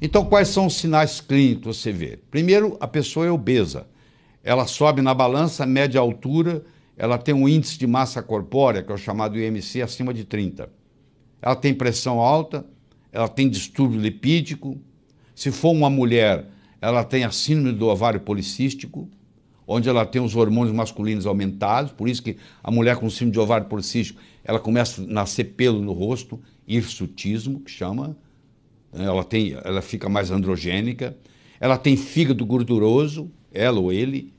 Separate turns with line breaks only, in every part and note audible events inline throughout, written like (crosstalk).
Então, quais são os sinais clínicos que você vê? Primeiro, a pessoa é obesa. Ela sobe na balança, mede a altura, ela tem um índice de massa corpórea, que é o chamado IMC, acima de 30. Ela tem pressão alta, ela tem distúrbio lipídico. Se for uma mulher, ela tem a síndrome do ovário policístico, onde ela tem os hormônios masculinos aumentados, por isso que a mulher com síndrome de ovário policístico, ela começa a nascer pelo no rosto, hirsutismo, que chama, ela, tem, ela fica mais androgênica, ela tem fígado gorduroso, ela ou ele,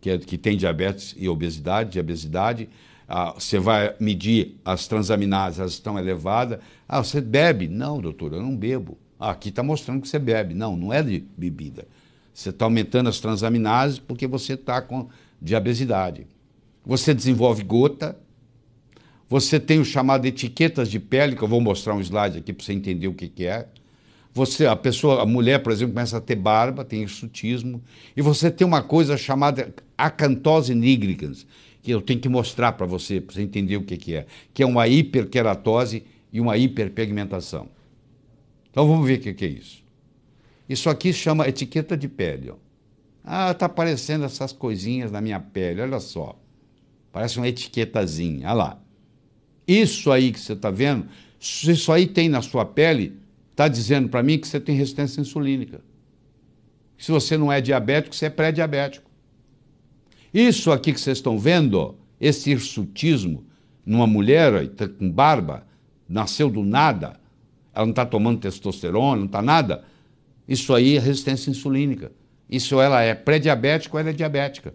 que, é, que tem diabetes e obesidade, obesidade ah, você vai medir as transaminases, elas estão elevadas. Ah, você bebe? Não, doutor, eu não bebo. Ah, aqui está mostrando que você bebe. Não, não é de bebida. Você está aumentando as transaminases porque você está com diabetesidade. Você desenvolve gota, você tem o chamado etiquetas de pele, que eu vou mostrar um slide aqui para você entender o que, que é. Você, a pessoa, a mulher, por exemplo, começa a ter barba, tem exotismo, e você tem uma coisa chamada acantose nigricans, que eu tenho que mostrar para você, para você entender o que, que é, que é uma hiperqueratose e uma hiperpigmentação. Então vamos ver o que, que é isso. Isso aqui chama etiqueta de pele. Ó. Ah, está aparecendo essas coisinhas na minha pele, olha só. Parece uma etiquetazinha, olha lá. Isso aí que você está vendo, isso aí tem na sua pele, está dizendo para mim que você tem resistência insulínica. Se você não é diabético, você é pré-diabético. Isso aqui que vocês estão vendo, esse hirsutismo, numa mulher tá com barba, nasceu do nada, ela não está tomando testosterona, não está nada, isso aí é resistência insulínica. Isso ela é pré-diabética ou ela é diabética.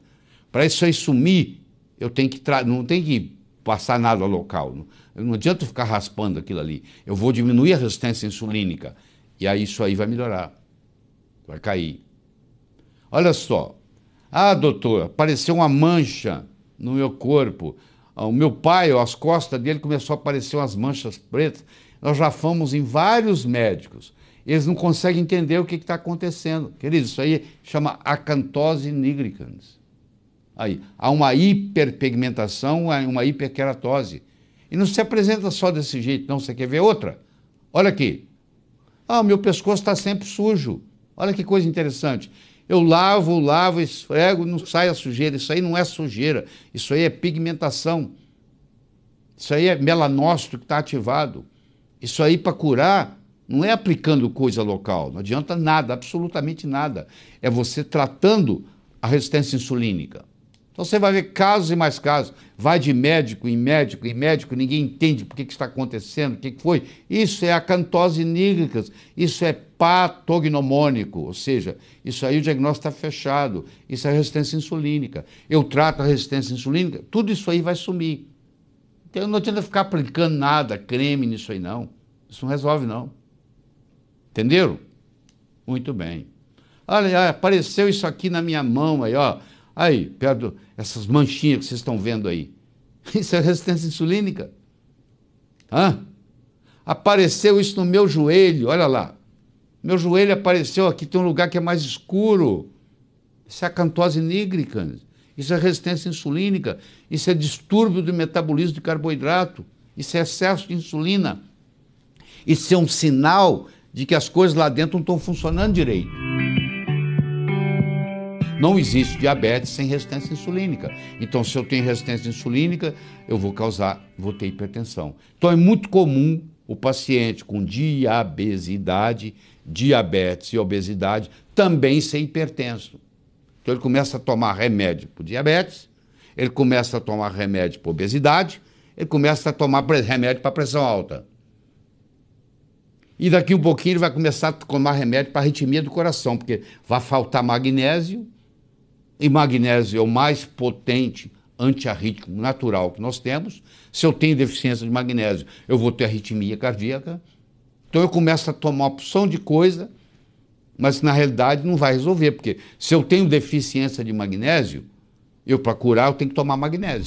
Para isso aí sumir, eu tenho que não tem que passar nada local. Não adianta ficar raspando aquilo ali. Eu vou diminuir a resistência insulínica. E aí isso aí vai melhorar. Vai cair. Olha só. Ah, doutor, apareceu uma mancha no meu corpo. Ah, o meu pai, as costas dele começou a aparecer umas manchas pretas. Nós já fomos em vários médicos. Eles não conseguem entender o que está acontecendo. Queridos, isso aí chama acantose nigricans. Aí, há uma hiperpigmentação, uma hiperqueratose. E não se apresenta só desse jeito, não. Você quer ver outra? Olha aqui. Ah, meu pescoço está sempre sujo. Olha que coisa interessante. Eu lavo, lavo, esfrego, não sai a sujeira. Isso aí não é sujeira. Isso aí é pigmentação. Isso aí é melanócito que está ativado. Isso aí para curar não é aplicando coisa local. Não adianta nada, absolutamente nada. É você tratando a resistência insulínica. Então você vai ver casos e mais casos. Vai de médico em médico em médico, ninguém entende por que, está acontecendo, o que, foi. Isso é acantose nígrica, isso é patognomônico, ou seja, isso aí o diagnóstico está fechado, isso é resistência insulínica. Eu trato a resistência insulínica, tudo isso aí vai sumir. Então não adianta ficar aplicando nada, creme nisso aí não. Isso não resolve não. Entenderam? Muito bem. Olha, apareceu isso aqui na minha mão aí, ó. Aí, perto essas manchinhas que vocês estão vendo aí. (laughs) Isso é resistência insulínica. Hã? Apareceu isso no meu joelho, olha lá. Meu joelho apareceu aqui, tem um lugar que é mais escuro. Isso é acantose nígrica. Isso é resistência insulínica. Isso é distúrbio do metabolismo de carboidrato. Isso é excesso de insulina. Isso é um sinal de que as coisas lá dentro não estão funcionando direito. Não existe diabetes sem resistência insulínica. Então, se eu tenho resistência insulínica, eu vou causar, vou ter hipertensão. Então, é muito comum o paciente com diabesidade, diabetes e obesidade também ser hipertenso. Então, ele começa a tomar remédio para diabetes, ele começa a tomar remédio para obesidade, ele começa a tomar remédio para pressão alta. E daqui um pouquinho ele vai começar a tomar remédio para arritmia do coração, porque vai faltar magnésio e magnésio é o mais potente antiarrítmico natural que nós temos. Se eu tenho deficiência de magnésio, eu vou ter arritmia cardíaca. Então eu começo a tomar uma opção de coisa, mas na realidade não vai resolver, porque se eu tenho deficiência de magnésio, eu para curar eu tenho que tomar magnésio.